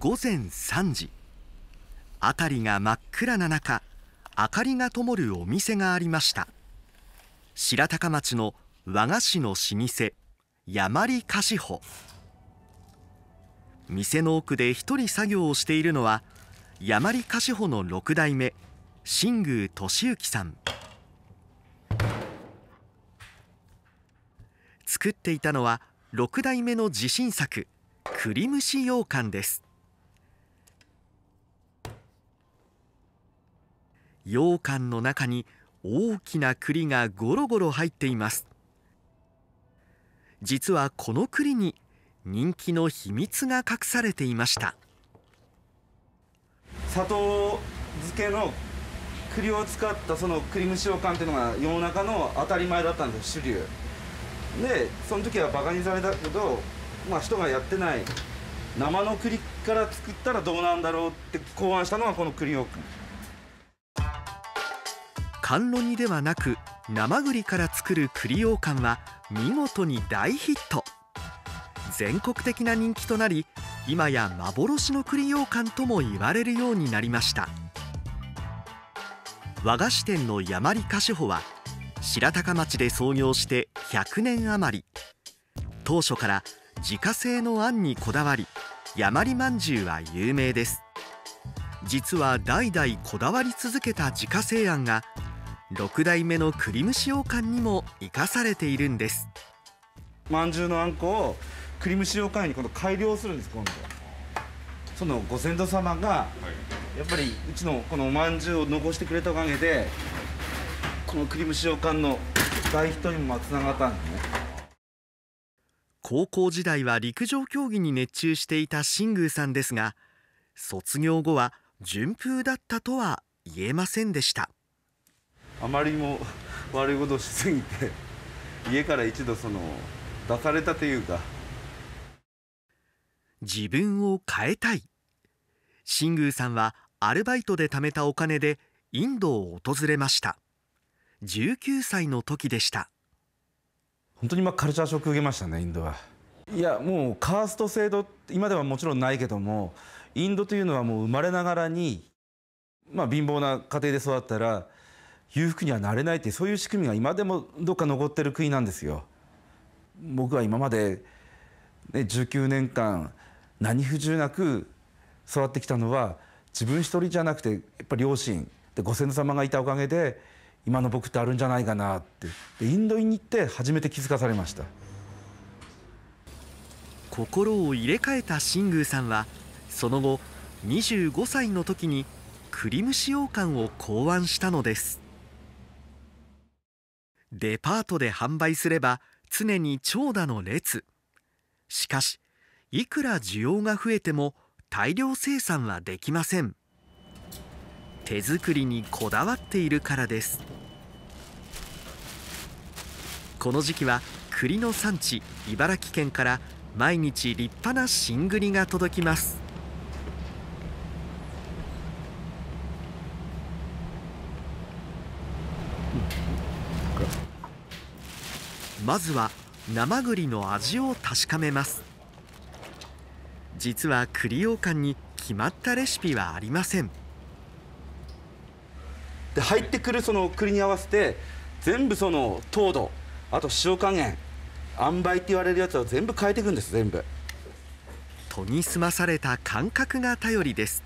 午前3時辺りが真っ暗な中明かりが灯るお店がありました白鷹町の和菓子の老舗まり菓子舗店の奥で一人作業をしているのはまり菓子舗の6代目新宮俊之さん作っていたのは6代目の自信作栗蒸し羊羹です羊羹の中に大きな栗がゴロゴロ入っています実はこの栗に人気の秘密が隠されていました砂糖漬けの栗を使ったその栗蒸し羊羹っていうのが世の中の当たり前だったんです主流でその時はバカにされたけど、まあ、人がやってない生の栗から作ったらどうなんだろうって考案したのがこの栗羊羹甘露煮ではなく生栗から作る栗羊羹は見事に大ヒット全国的な人気となり今や幻の栗羊羹とも言われるようになりました和菓子店の山里菓子舗は白鷹町で創業して100年余り当初から自家製のあんにこだわり山里まんじゅうは有名です実は代々こだわり続けた自家製あんが六代目の栗蒸し羊羹にも生かされているんですまんじゅうのあんこを栗蒸し羊羹に今度改良するんです今度そのご先祖様が、やっぱりうちのこのおまんじゅうを残してくれたおかげでこの栗蒸し羊羹の大ヒッにもつながったんですね高校時代は陸上競技に熱中していた新宮さんですが卒業後は順風だったとは言えませんでしたあまりにも悪いことをしすぎて家から一度その出されたというか自分を変えたい新宮さんはアルバイトで貯めたお金でインドを訪れました19歳の時でした本当にまあカルチャーショック受けましたねインドはいやもうカースト制度今ではもちろんないけどもインドというのはもう生まれながらに、まあ、貧乏な家庭で育ったら裕福にはなれないってそういう仕組みが今でもどっか残ってる国なんですよ。僕は今まで、ね、19年間何不自由なく育ってきたのは自分一人じゃなくてやっぱり両親でご先祖様がいたおかげで今の僕ってあるんじゃないかなってでインドに行って初めて気づかされました心を入れ替えた新宮さんはその後25歳の時にクリム使用感を考案したのですデパートで販売すれば常に長蛇の列しかしいくら需要が増えても大量生産はできません手作りにこだわっているからですこの時期は栗の産地茨城県から毎日立派な新栗が届きますまずは生栗の味を確かめます実は栗羊羹に決まったレシピはありませんで入ってくるその栗に合わせて全部その糖度あと塩加減塩梅って言われるやつ全部変えていくんです全部研ぎ澄まされた感覚が頼りです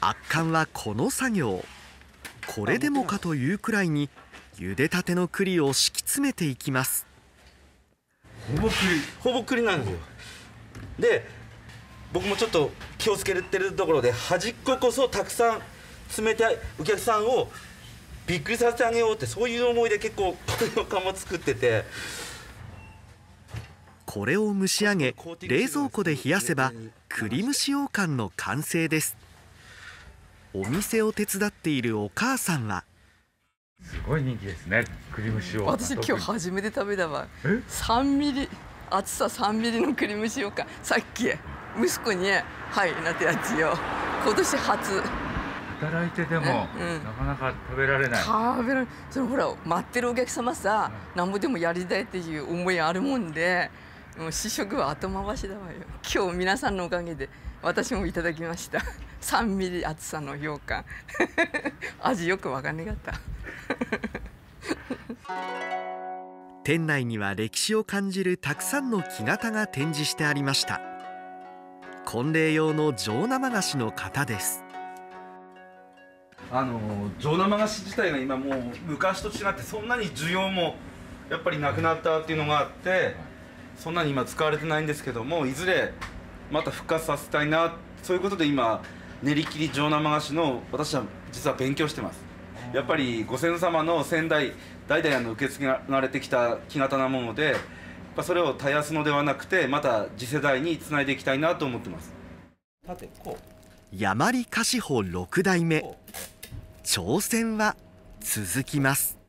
圧巻はこの作業これでもかというくらいに茹でたての栗を敷き詰めていきますほぼ栗ほぼ栗なんですよで僕もちょっと気をつけてるところで端っここそたくさん詰めてお客さんをびっくりさせてあげようってそういう思いで結構このかも作っててこれを蒸し上げ冷蔵庫で冷やせば栗蒸し羊羹の完成ですお店を手伝っているお母さんはすごい人気ですね栗蒸しを私今日初めて食べたわ3ミリ厚さ3ミリの栗蒸しようかさっき息子に「はい」なんてやつよ今年初働いてでも、うん、なかなか食べられない食べられそれほら待ってるお客様さ、うん、何ぼでもやりたいっていう思いあるもんでもう試食は後回しだわよ今日皆さんのおかげで私もいただきました三ミリ厚さの羊羹 味よく分かんねかった店内には歴史を感じるたくさんの木型が展示してありました婚礼用の上生菓子の型ですあの上生菓子自体が今もう昔と違ってそんなに需要もやっぱりなくなったっていうのがあってそんなに今使われてないんですけどもいずれまた復活させたいなそういうことで今練り切り上生菓子の私は実は勉強してますやっぱりご先祖様の先代代々あの受け継がれてきた木型なものでそれを絶やすのではなくてまた次世代につないでいきたいなと思ってます山利菓子法6代目挑戦は続きます